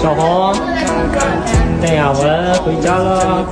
小红，邓亚文回家了。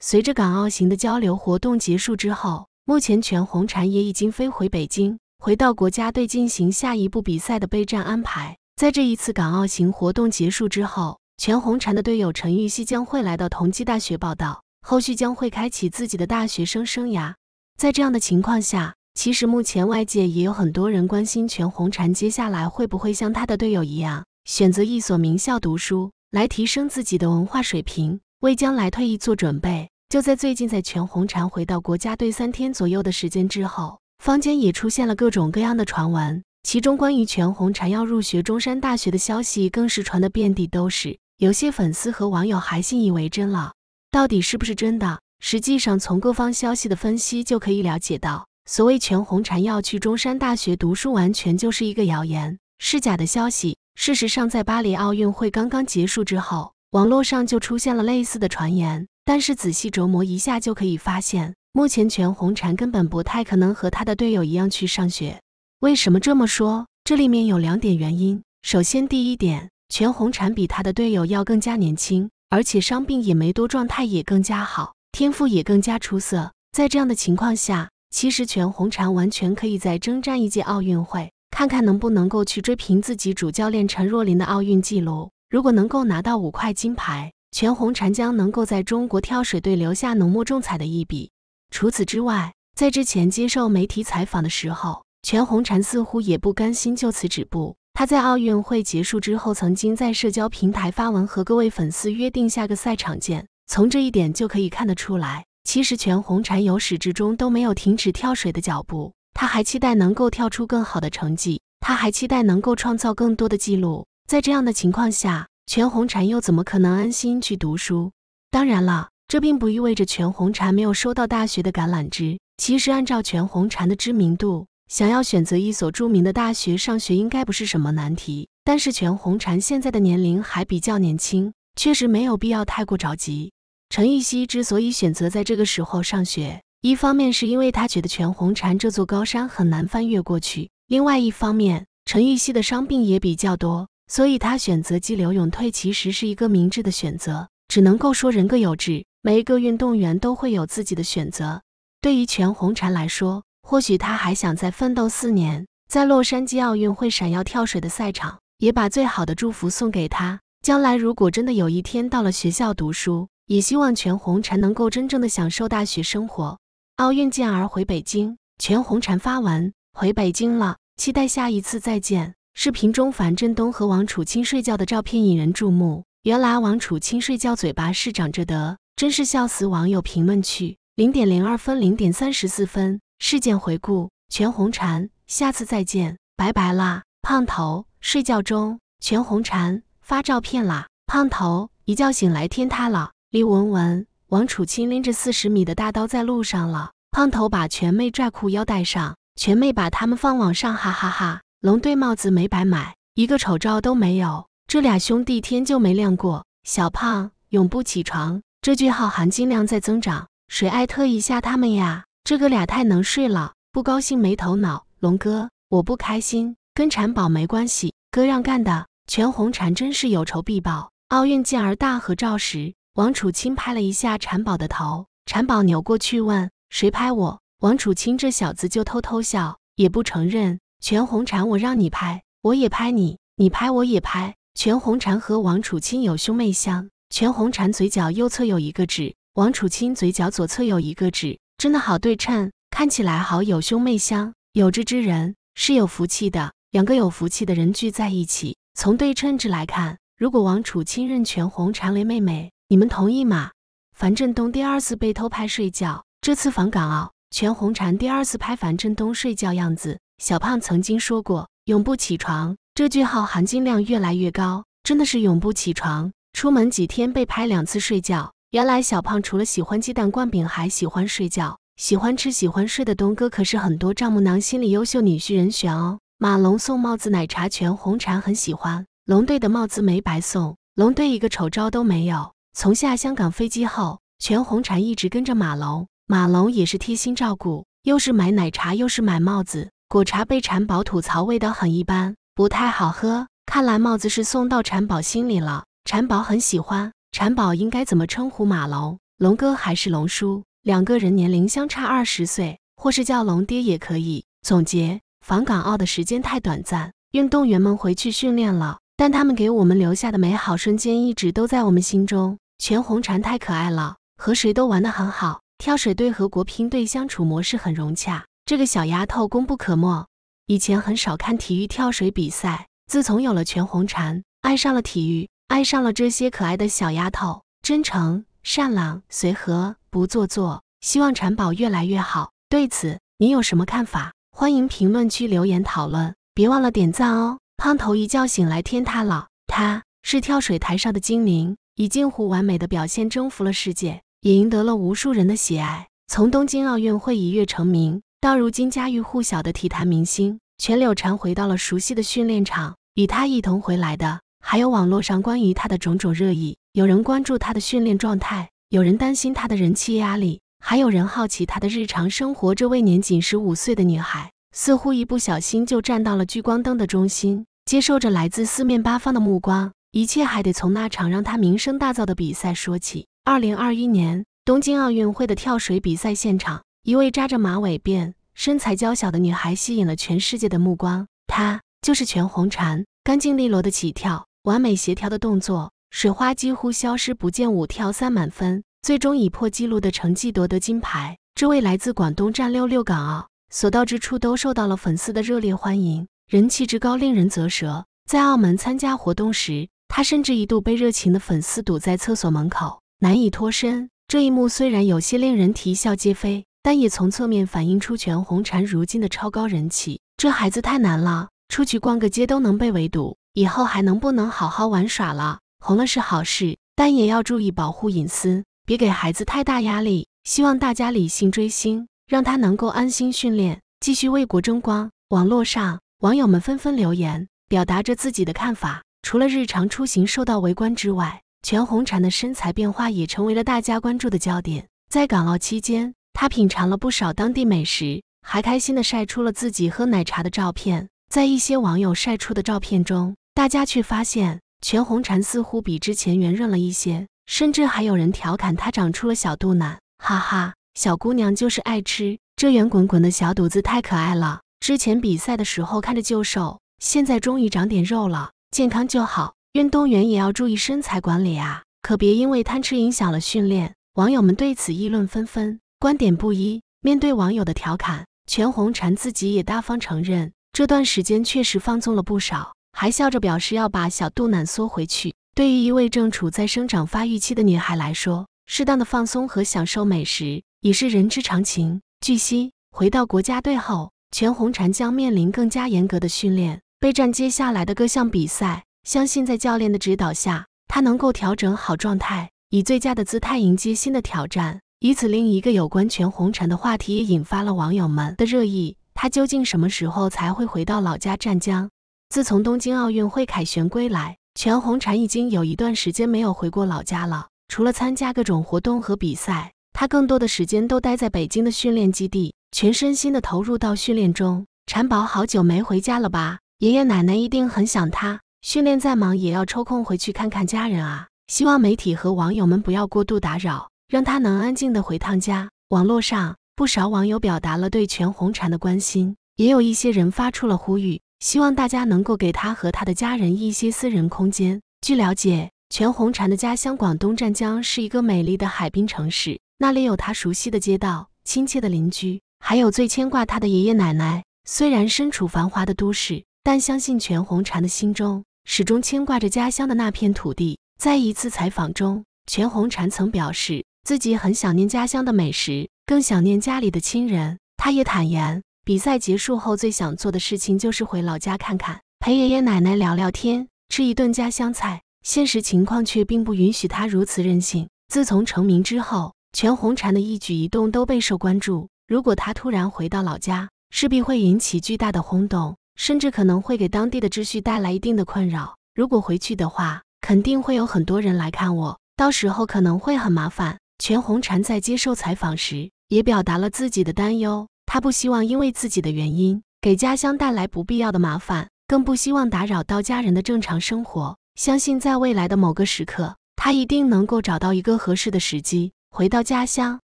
随着港澳行的交流活动结束之后，目前全红婵也已经飞回北京，回到国家队进行下一步比赛的备战安排。在这一次港澳行活动结束之后，全红婵的队友陈芋汐将会来到同济大学报道，后续将会开启自己的大学生生涯。在这样的情况下。其实目前外界也有很多人关心全红婵接下来会不会像他的队友一样选择一所名校读书，来提升自己的文化水平，为将来退役做准备。就在最近，在全红婵回到国家队三天左右的时间之后，坊间也出现了各种各样的传闻，其中关于全红婵要入学中山大学的消息更是传的遍地都是，有些粉丝和网友还信以为真了。到底是不是真的？实际上，从各方消息的分析就可以了解到。所谓全红婵要去中山大学读书，完全就是一个谣言，是假的消息。事实上，在巴黎奥运会刚刚结束之后，网络上就出现了类似的传言。但是仔细琢磨一下，就可以发现，目前全红婵根本不太可能和他的队友一样去上学。为什么这么说？这里面有两点原因。首先，第一点，全红婵比他的队友要更加年轻，而且伤病也没多，状态也更加好，天赋也更加出色。在这样的情况下，其实全红婵完全可以在征战一届奥运会，看看能不能够去追平自己主教练陈若琳的奥运纪录。如果能够拿到五块金牌，全红婵将能够在中国跳水队留下浓墨重彩的一笔。除此之外，在之前接受媒体采访的时候，全红婵似乎也不甘心就此止步。她在奥运会结束之后，曾经在社交平台发文和各位粉丝约定下个赛场见。从这一点就可以看得出来。其实全红婵由始至终都没有停止跳水的脚步，她还期待能够跳出更好的成绩，她还期待能够创造更多的记录。在这样的情况下，全红婵又怎么可能安心去读书？当然了，这并不意味着全红婵没有收到大学的橄榄枝。其实，按照全红婵的知名度，想要选择一所著名的大学上学，应该不是什么难题。但是，全红婵现在的年龄还比较年轻，确实没有必要太过着急。陈玉溪之所以选择在这个时候上学，一方面是因为他觉得全红婵这座高山很难翻越过去；另外一方面，陈玉溪的伤病也比较多，所以他选择激流勇退其实是一个明智的选择。只能够说人各有志，每一个运动员都会有自己的选择。对于全红婵来说，或许他还想再奋斗四年，在洛杉矶奥运会闪耀跳水的赛场，也把最好的祝福送给他。将来如果真的有一天到了学校读书，也希望全红婵能够真正的享受大学生活。奥运健儿回北京，全红婵发文回北京了，期待下一次再见。视频中樊振东和王楚钦睡觉的照片引人注目，原来王楚钦睡觉嘴巴是长着的，真是笑死网友。评论区零点零二分，零点三十四分事件回顾，全红婵下次再见，拜拜啦。胖头睡觉中，全红婵发照片啦，胖头一觉醒来天塌了。李文文、王楚钦拎着四十米的大刀在路上了。胖头把全妹拽裤腰带上，全妹把他们放网上，哈哈哈！龙队帽子没白买，一个丑照都没有。这俩兄弟天就没亮过，小胖永不起床。这句号含金量在增长，谁艾特一下他们呀？这个俩太能睡了，不高兴没头脑。龙哥，我不开心，跟婵宝没关系，哥让干的。全红婵真是有仇必报。奥运健儿大合照时。王楚钦拍了一下婵宝的头，婵宝扭过去问：“谁拍我？”王楚钦这小子就偷偷笑，也不承认。全红婵，我让你拍，我也拍你，你拍我也拍。全红婵和王楚钦有兄妹相，全红婵嘴角右侧有一个痣，王楚钦嘴角左侧有一个痣，真的好对称，看起来好有兄妹相。有痣之人是有福气的，两个有福气的人聚在一起，从对称痣来看，如果王楚钦认全红婵为妹妹。你们同意吗？樊振东第二次被偷拍睡觉，这次防港澳。全红婵第二次拍樊振东睡觉样子。小胖曾经说过永不起床，这句号含金量越来越高，真的是永不起床。出门几天被拍两次睡觉，原来小胖除了喜欢鸡蛋灌饼，还喜欢睡觉，喜欢吃喜欢睡的东哥可是很多丈母娘心里优秀女婿人选哦。马龙送帽子奶茶，全红婵很喜欢。龙队的帽子没白送，龙队一个丑招都没有。从下香港飞机后，全红婵一直跟着马龙，马龙也是贴心照顾，又是买奶茶又是买帽子。果茶被婵宝吐槽味道很一般，不太好喝。看来帽子是送到婵宝心里了，婵宝很喜欢。婵宝应该怎么称呼马龙？龙哥还是龙叔？两个人年龄相差二十岁，或是叫龙爹也可以。总结，访港澳的时间太短暂，运动员们回去训练了，但他们给我们留下的美好瞬间一直都在我们心中。全红婵太可爱了，和谁都玩得很好。跳水队和国乒队相处模式很融洽，这个小丫头功不可没。以前很少看体育跳水比赛，自从有了全红婵，爱上了体育，爱上了这些可爱的小丫头。真诚、善良、随和，不做作。希望婵宝越来越好。对此，你有什么看法？欢迎评论区留言讨论，别忘了点赞哦。胖头一觉醒来，天塌了。他是跳水台上的精灵。以近乎完美的表现征服了世界，也赢得了无数人的喜爱。从东京奥运会一跃成名，到如今家喻户晓的体坛明星，全柳禅回到了熟悉的训练场。与他一同回来的，还有网络上关于他的种种热议：有人关注他的训练状态，有人担心他的人气压力，还有人好奇他的日常生活。这位年仅十五岁的女孩，似乎一不小心就站到了聚光灯的中心，接受着来自四面八方的目光。一切还得从那场让她名声大噪的比赛说起。二零二一年东京奥运会的跳水比赛现场，一位扎着马尾辫、身材娇小的女孩吸引了全世界的目光。她就是全红婵。干净利落的起跳，完美协调的动作，水花几乎消失不见，五跳三满分，最终以破纪录的成绩夺得金牌。这位来自广东站六六港澳，所到之处都受到了粉丝的热烈欢迎，人气之高令人咋舌。在澳门参加活动时，他甚至一度被热情的粉丝堵在厕所门口，难以脱身。这一幕虽然有些令人啼笑皆非，但也从侧面反映出全红婵如今的超高人气。这孩子太难了，出去逛个街都能被围堵，以后还能不能好好玩耍了？红了是好事，但也要注意保护隐私，别给孩子太大压力。希望大家理性追星，让他能够安心训练，继续为国争光。网络上，网友们纷纷留言，表达着自己的看法。除了日常出行受到围观之外，全红婵的身材变化也成为了大家关注的焦点。在港澳期间，她品尝了不少当地美食，还开心地晒出了自己喝奶茶的照片。在一些网友晒出的照片中，大家却发现全红婵似乎比之前圆润了一些，甚至还有人调侃她长出了小肚腩。哈哈，小姑娘就是爱吃，这圆滚滚的小肚子太可爱了。之前比赛的时候看着就瘦，现在终于长点肉了。健康就好，运动员也要注意身材管理啊，可别因为贪吃影响了训练。网友们对此议论纷纷，观点不一。面对网友的调侃，全红婵自己也大方承认，这段时间确实放纵了不少，还笑着表示要把小肚腩缩回去。对于一位正处在生长发育期的女孩来说，适当的放松和享受美食已是人之常情。据悉，回到国家队后，全红婵将面临更加严格的训练。备战接下来的各项比赛，相信在教练的指导下，他能够调整好状态，以最佳的姿态迎接新的挑战。以此另一个有关全红婵的话题也引发了网友们的热议：他究竟什么时候才会回到老家湛江？自从东京奥运会凯旋归来，全红婵已经有一段时间没有回过老家了。除了参加各种活动和比赛，他更多的时间都待在北京的训练基地，全身心的投入到训练中。婵宝好久没回家了吧？爷爷奶奶一定很想他，训练再忙也要抽空回去看看家人啊！希望媒体和网友们不要过度打扰，让他能安静的回趟家。网络上不少网友表达了对全红婵的关心，也有一些人发出了呼吁，希望大家能够给他和他的家人一些私人空间。据了解，全红婵的家乡广东湛江是一个美丽的海滨城市，那里有他熟悉的街道、亲切的邻居，还有最牵挂他的爷爷奶奶。虽然身处繁华的都市，但相信全红婵的心中始终牵挂着家乡的那片土地。在一次采访中，全红婵曾表示自己很想念家乡的美食，更想念家里的亲人。他也坦言，比赛结束后最想做的事情就是回老家看看，陪爷爷奶奶聊聊天，吃一顿家乡菜。现实情况却并不允许他如此任性。自从成名之后，全红婵的一举一动都备受关注。如果他突然回到老家，势必会引起巨大的轰动。甚至可能会给当地的秩序带来一定的困扰。如果回去的话，肯定会有很多人来看我，到时候可能会很麻烦。全红婵在接受采访时也表达了自己的担忧，她不希望因为自己的原因给家乡带来不必要的麻烦，更不希望打扰到家人的正常生活。相信在未来的某个时刻，她一定能够找到一个合适的时机，回到家乡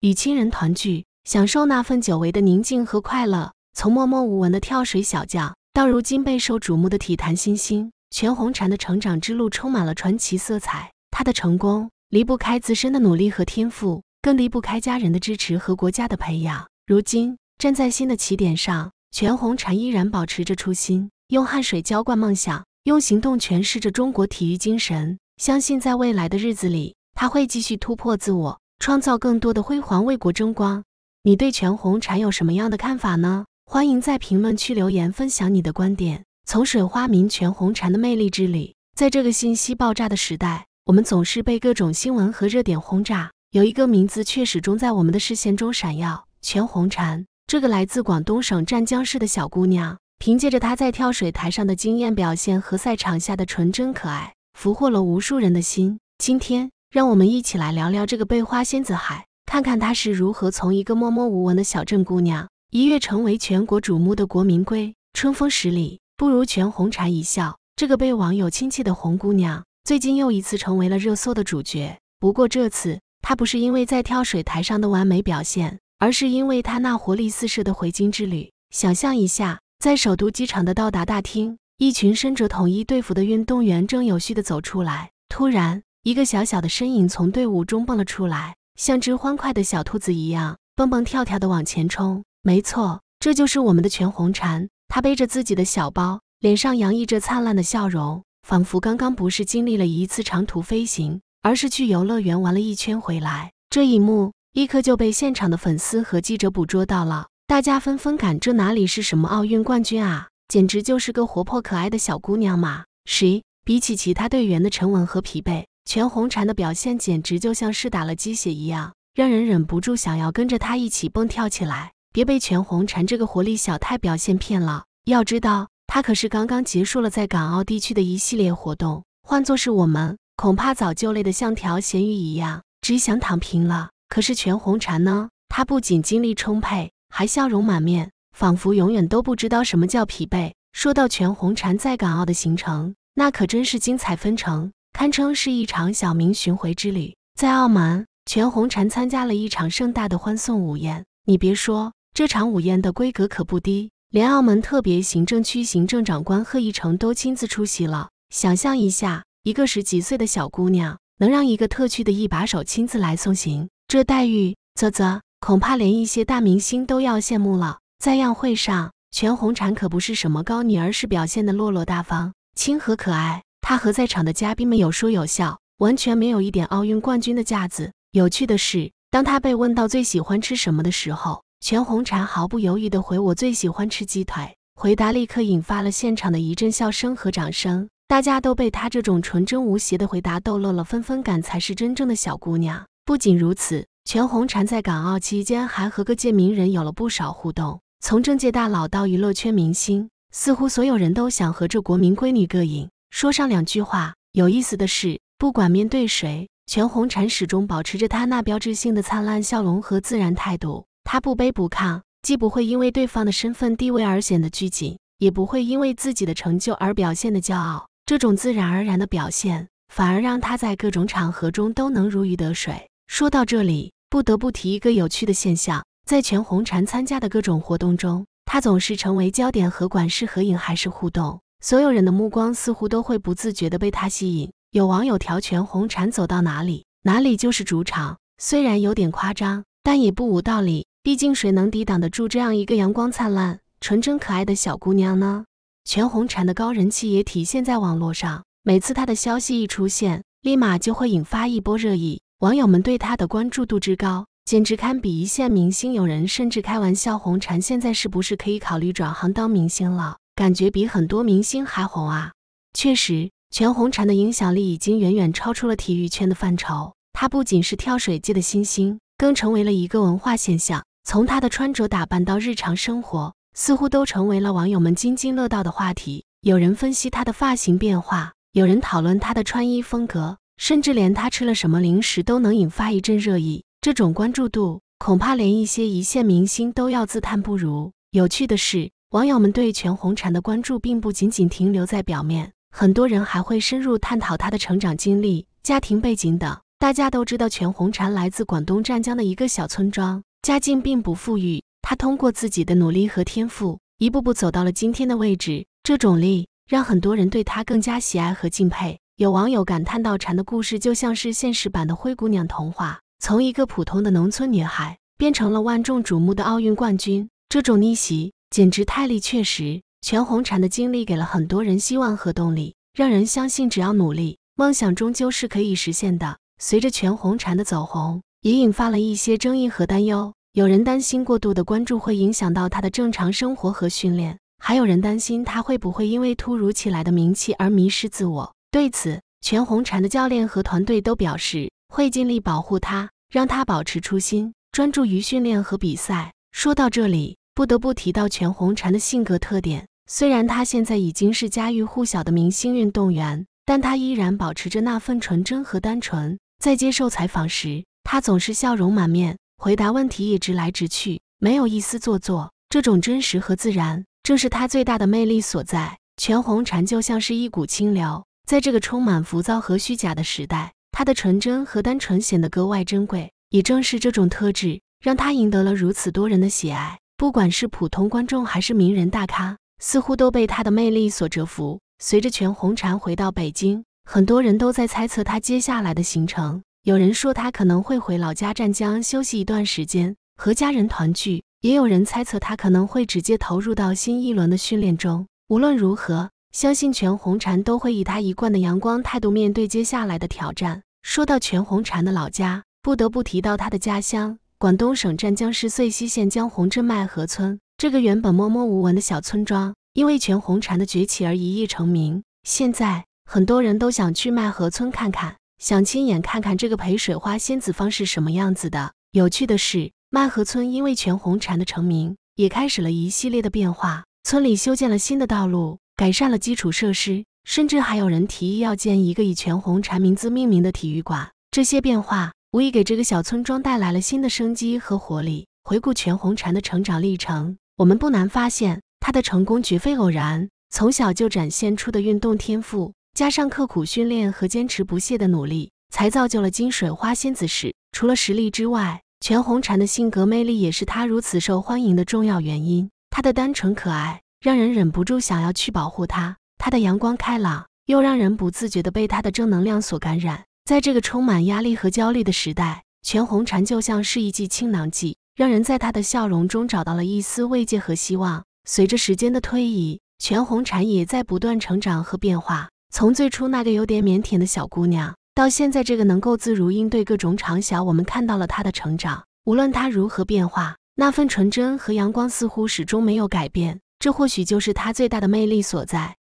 与亲人团聚，享受那份久违的宁静和快乐。从默默无闻的跳水小将。到如今备受瞩目的体坛新星全红婵的成长之路充满了传奇色彩，她的成功离不开自身的努力和天赋，更离不开家人的支持和国家的培养。如今站在新的起点上，全红婵依然保持着初心，用汗水浇灌梦想，用行动诠释着中国体育精神。相信在未来的日子里，她会继续突破自我，创造更多的辉煌，为国争光。你对全红婵有什么样的看法呢？欢迎在评论区留言分享你的观点。从水花名全红婵的魅力之旅，在这个信息爆炸的时代，我们总是被各种新闻和热点轰炸。有一个名字却始终在我们的视线中闪耀——全红婵。这个来自广东省湛江市的小姑娘，凭借着她在跳水台上的惊艳表现和赛场下的纯真可爱，俘获了无数人的心。今天，让我们一起来聊聊这个“被花仙子”海，看看她是如何从一个默默无闻的小镇姑娘。一跃成为全国瞩目的国民闺，春风十里不如全红婵一笑。这个被网友亲切的“红姑娘”，最近又一次成为了热搜的主角。不过这次她不是因为在跳水台上的完美表现，而是因为她那活力四射的回京之旅。想象一下，在首都机场的到达大厅，一群身着统一队服的运动员正有序地走出来，突然，一个小小的身影从队伍中蹦了出来，像只欢快的小兔子一样，蹦蹦跳跳地往前冲。没错，这就是我们的全红婵。她背着自己的小包，脸上洋溢着灿烂的笑容，仿佛刚刚不是经历了一次长途飞行，而是去游乐园玩了一圈回来。这一幕立刻就被现场的粉丝和记者捕捉到了，大家纷纷感叹：这哪里是什么奥运冠军啊，简直就是个活泼可爱的小姑娘嘛！谁比起其他队员的沉稳和疲惫，全红婵的表现简直就像是打了鸡血一样，让人忍不住想要跟着她一起蹦跳起来。别被全红婵这个活力小太表现骗了，要知道她可是刚刚结束了在港澳地区的一系列活动，换作是我们，恐怕早就累得像条咸鱼一样，只想躺平了。可是全红婵呢？她不仅精力充沛，还笑容满面，仿佛永远都不知道什么叫疲惫。说到全红婵在港澳的行程，那可真是精彩纷呈，堪称是一场小明巡回之旅。在澳门，全红婵参加了一场盛大的欢送午宴，你别说。这场午宴的规格可不低，连澳门特别行政区行政长官贺一诚都亲自出席了。想象一下，一个十几岁的小姑娘能让一个特区的一把手亲自来送行，这待遇，啧啧，恐怕连一些大明星都要羡慕了。在宴会上，全红婵可不是什么高女，而是表现的落落大方、亲和可爱。她和在场的嘉宾们有说有笑，完全没有一点奥运冠军的架子。有趣的是，当她被问到最喜欢吃什么的时候，全红婵毫不犹豫地回我：“最喜欢吃鸡腿。”回答立刻引发了现场的一阵笑声和掌声，大家都被她这种纯真无邪的回答逗乐了，纷纷感才是真正的小姑娘。不仅如此，全红婵在港澳期间还和各界名人有了不少互动，从政界大佬到娱乐圈明星，似乎所有人都想和这国民闺女合影，说上两句话。有意思的是，不管面对谁，全红婵始终保持着她那标志性的灿烂笑容和自然态度。他不卑不亢，既不会因为对方的身份地位而显得拘谨，也不会因为自己的成就而表现的骄傲。这种自然而然的表现，反而让他在各种场合中都能如鱼得水。说到这里，不得不提一个有趣的现象：在全红婵参加的各种活动中，他总是成为焦点，和管事合影还是互动，所有人的目光似乎都会不自觉的被他吸引。有网友调侃全红婵走到哪里，哪里就是主场，虽然有点夸张，但也不无道理。毕竟谁能抵挡得住这样一个阳光灿烂、纯真可爱的小姑娘呢？全红婵的高人气也体现在网络上，每次她的消息一出现，立马就会引发一波热议。网友们对她的关注度之高，简直堪比一线明星。有人甚至开玩笑，红婵现在是不是可以考虑转行当明星了？感觉比很多明星还红啊！确实，全红婵的影响力已经远远超出了体育圈的范畴。她不仅是跳水界的新星，更成为了一个文化现象。从他的穿着打扮到日常生活，似乎都成为了网友们津津乐道的话题。有人分析他的发型变化，有人讨论他的穿衣风格，甚至连他吃了什么零食都能引发一阵热议。这种关注度，恐怕连一些一线明星都要自叹不如。有趣的是，网友们对全红婵的关注并不仅仅停留在表面，很多人还会深入探讨她的成长经历、家庭背景等。大家都知道，全红婵来自广东湛江的一个小村庄。家境并不富裕，她通过自己的努力和天赋，一步步走到了今天的位置。这种力让很多人对她更加喜爱和敬佩。有网友感叹到：“蝉的故事就像是现实版的灰姑娘童话，从一个普通的农村女孩变成了万众瞩目的奥运冠军，这种逆袭简直太力确实。”全红婵的经历给了很多人希望和动力，让人相信只要努力，梦想终究是可以实现的。随着全红婵的走红，也引发了一些争议和担忧。有人担心过度的关注会影响到他的正常生活和训练，还有人担心他会不会因为突如其来的名气而迷失自我。对此，全红婵的教练和团队都表示会尽力保护他，让他保持初心，专注于训练和比赛。说到这里，不得不提到全红婵的性格特点。虽然他现在已经是家喻户晓的明星运动员，但他依然保持着那份纯真和单纯。在接受采访时，他总是笑容满面，回答问题也直来直去，没有一丝做作。这种真实和自然，正是他最大的魅力所在。全红婵就像是一股清流，在这个充满浮躁和虚假的时代，她的纯真和单纯显得格外珍贵。也正是这种特质，让她赢得了如此多人的喜爱。不管是普通观众还是名人大咖，似乎都被她的魅力所折服。随着全红婵回到北京，很多人都在猜测她接下来的行程。有人说他可能会回老家湛江休息一段时间，和家人团聚；也有人猜测他可能会直接投入到新一轮的训练中。无论如何，相信全红婵都会以他一贯的阳光态度面对接下来的挑战。说到全红婵的老家，不得不提到他的家乡广东省湛江市遂溪县江洪镇麦河村。这个原本默默无闻的小村庄，因为全红婵的崛起而一夜成名。现在很多人都想去麦河村看看。想亲眼看看这个陪水花仙子方是什么样子的。有趣的是，麦河村因为全红婵的成名，也开始了一系列的变化。村里修建了新的道路，改善了基础设施，甚至还有人提议要建一个以全红婵名字命名的体育馆。这些变化无疑给这个小村庄带来了新的生机和活力。回顾全红婵的成长历程，我们不难发现，她的成功绝非偶然，从小就展现出的运动天赋。加上刻苦训练和坚持不懈的努力，才造就了金水花仙子。时，除了实力之外，全红婵的性格魅力也是她如此受欢迎的重要原因。她的单纯可爱，让人忍不住想要去保护她；她的阳光开朗，又让人不自觉地被她的正能量所感染。在这个充满压力和焦虑的时代，全红婵就像是一剂清囊剂，让人在她的笑容中找到了一丝慰藉和希望。随着时间的推移，全红婵也在不断成长和变化。从最初那个有点腼腆的小姑娘，到现在这个能够自如应对各种场小，我们看到了她的成长。无论她如何变化，那份纯真和阳光似乎始终没有改变。这或许就是她最大的魅力所在。